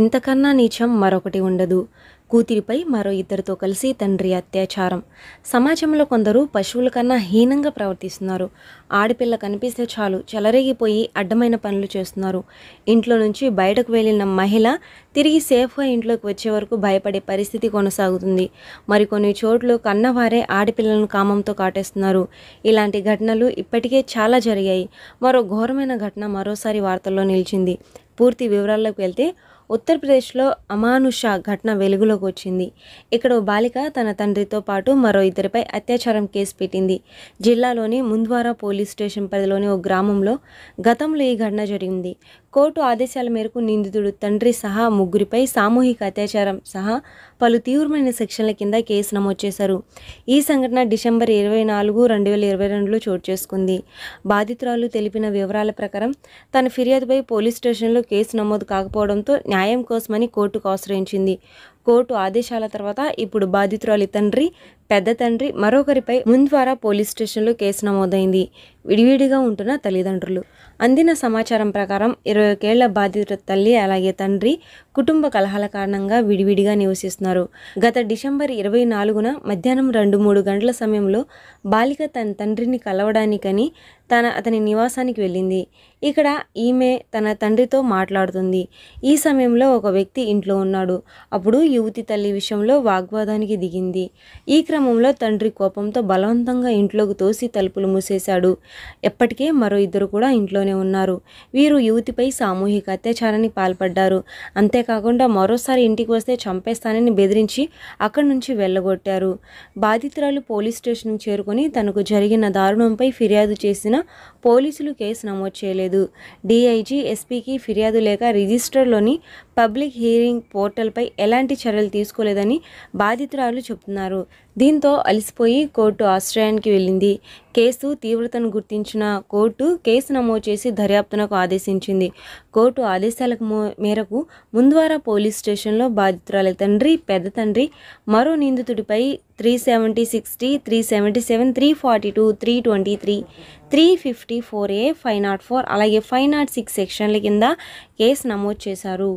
ఇంతకన్నా నీచం మరొకటి ఉండదు కూతురిపై మరో ఇద్దరితో కలిసి తండ్రి అత్యాచారం సమాజంలో కొందరు పశువుల కన్నా హీనంగా ప్రవర్తిస్తున్నారు ఆడపిల్ల కనిపిస్తే చాలు చెలరేగిపోయి అడ్డమైన పనులు చేస్తున్నారు ఇంట్లో నుంచి బయటకు వెళ్ళిన మహిళ తిరిగి సేఫ్గా ఇంట్లోకి వచ్చే వరకు భయపడే పరిస్థితి కొనసాగుతుంది మరికొన్ని చోట్ల కన్నవారే ఆడపిల్లలను కామంతో కాటేస్తున్నారు ఇలాంటి ఘటనలు ఇప్పటికే చాలా జరిగాయి మరో ఘోరమైన ఘటన మరోసారి వార్తల్లో నిలిచింది పూర్తి వివరాల్లోకి వెళ్తే ఉత్తరప్రదేశ్లో అమానుష ఘటన వెలుగులోకి వచ్చింది ఇక్కడ ఓ బాలిక తన తండ్రితో పాటు మరో ఇద్దరిపై అత్యాచారం కేసు పెట్టింది జిల్లాలోని ముందువారా పోలీస్ స్టేషన్ పరిధిలోని ఓ గ్రామంలో గతంలో ఈ ఘటన జరిగింది కోర్టు ఆదేశాల మేరకు నిందితుడు తండ్రి సహా ముగ్గురిపై సామూహిక అత్యాచారం సహా పలు తీవ్రమైన శిక్షణల కింద కేసు నమోదు చేశారు ఈ సంఘటన డిసెంబర్ ఇరవై నాలుగు రెండు వేల ఇరవై రెండులో చోటు చేసుకుంది బాధితురాలు తెలిపిన వివరాల ప్రకారం తన ఫిర్యాదుపై పోలీస్ స్టేషన్లో కేసు నమోదు కాకపోవడంతో న్యాయం కోసమని కోర్టుకు ఆశ్రయించింది కోర్టు ఆదేశాల తర్వాత ఇప్పుడు బాధితురాలి తండ్రి పెద్ద తండ్రి మరొకరిపై ముంద్వారా పోలీస్ స్టేషన్లో కేసు నమోదైంది విడివిడిగా ఉంటున్న తల్లిదండ్రులు అందిన సమాచారం ప్రకారం ఇరవై ఒకేళ్ల బాధితుల తల్లి అలాగే తండ్రి కుటుంబ కలహాల కారణంగా విడివిడిగా నివసిస్తున్నారు గత డిసెంబర్ ఇరవై నాలుగున మధ్యాహ్నం రెండు మూడు గంటల సమయంలో బాలిక తన తండ్రిని కలవడానికని తన అతని నివాసానికి వెళ్ళింది ఇక్కడ ఈమె తన తండ్రితో మాట్లాడుతుంది ఈ సమయంలో ఒక వ్యక్తి ఇంట్లో ఉన్నాడు అప్పుడు యువతి తల్లి విషయంలో వాగ్వాదానికి దిగింది ఈ క్రమంలో తండ్రి కోపంతో బలవంతంగా ఇంట్లోకి తోసి తలుపులు మూసేశాడు ఎప్పటికే మరో ఇద్దరు కూడా ఇంట్లోనే ఉన్నారు వీరు యువతిపై సామూహిక అత్యాచారానికి పాల్పడ్డారు అంతేకాకుండా మరోసారి ఇంటికి వస్తే చంపేస్తానని బెదిరించి అక్కడి నుంచి వెళ్ళగొట్టారు బాధితురాలు పోలీస్ స్టేషన్కు చేరుకొని తనకు జరిగిన దారుణంపై ఫిర్యాదు చేసిన పోలీసులు కేసు నమోదు చేయలేదు డిఐజీ ఎస్పీకి ఫిర్యాదు లేక రిజిస్టర్లోని పబ్లిక్ హియరింగ్ పోర్టల్పై ఎలాంటి చర్యలు తీసుకోలేదని బాధితురాలు చెబుతున్నారు దీంతో అలసిపోయి కోర్టు ఆశ్రయానికి వెళ్ళింది కేసు తీవ్రతను గుర్తించిన కోర్టు కేసు నమోదు చేసి దర్యాప్తునకు ఆదేశించింది కోర్టు ఆదేశాలకు మేరకు ముందువారా పోలీస్ స్టేషన్లో బాధితురాల తండ్రి పెద్ద తండ్రి మరో నిందితుడిపై three seventy sixty three seventy seven three forty two three twenty three three fifty four A five naught four అలాగే ఫైవ్ నాట్ సిక్స్ సెక్షన్ల కింద కేసు నమోదు చేశారు